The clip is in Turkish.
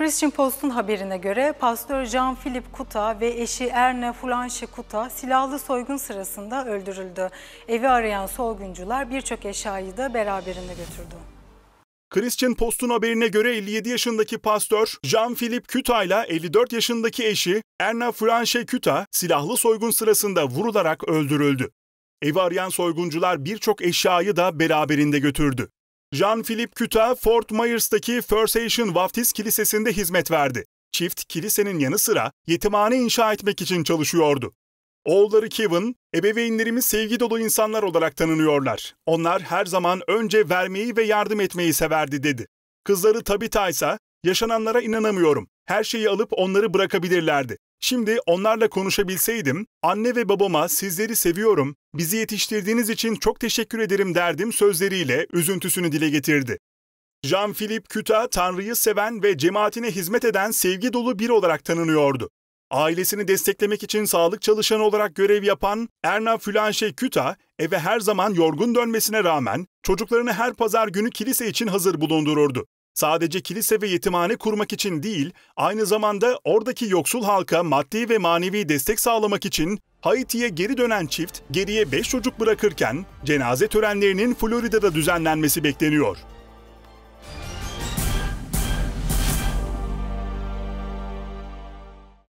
Christian Post'un haberine göre pastör Jean-Philippe Kuta ve eşi Erne Fulanche Kuta silahlı soygun sırasında öldürüldü. Evi arayan soyguncular birçok eşyayı da beraberinde götürdü. Christian Post'un haberine göre 57 yaşındaki pastör Jean-Philippe Kuta ile 54 yaşındaki eşi Erna Fulanche Kuta, silahlı soygun sırasında vurularak öldürüldü. Evi arayan soyguncular birçok eşyayı da beraberinde götürdü. Jean-Philippe Küta, Fort Myers'taki First Asian Vaftiz Kilisesi'nde hizmet verdi. Çift, kilisenin yanı sıra yetimhane inşa etmek için çalışıyordu. Oğulları Kevin, ebeveynlerimiz sevgi dolu insanlar olarak tanınıyorlar. Onlar her zaman önce vermeyi ve yardım etmeyi severdi dedi. Kızları Tabitha ise, yaşananlara inanamıyorum. Her şeyi alıp onları bırakabilirlerdi. Şimdi onlarla konuşabilseydim, anne ve babama sizleri seviyorum, bizi yetiştirdiğiniz için çok teşekkür ederim derdim sözleriyle üzüntüsünü dile getirdi. Jean-Philippe Küta, Tanrı'yı seven ve cemaatine hizmet eden sevgi dolu bir olarak tanınıyordu. Ailesini desteklemek için sağlık çalışanı olarak görev yapan Erna Fülanşe Küta, eve her zaman yorgun dönmesine rağmen çocuklarını her pazar günü kilise için hazır bulundururdu. Sadece kilise ve yetimhane kurmak için değil, aynı zamanda oradaki yoksul halka maddi ve manevi destek sağlamak için Haiti'ye geri dönen çift geriye 5 çocuk bırakırken cenaze törenlerinin Florida'da düzenlenmesi bekleniyor.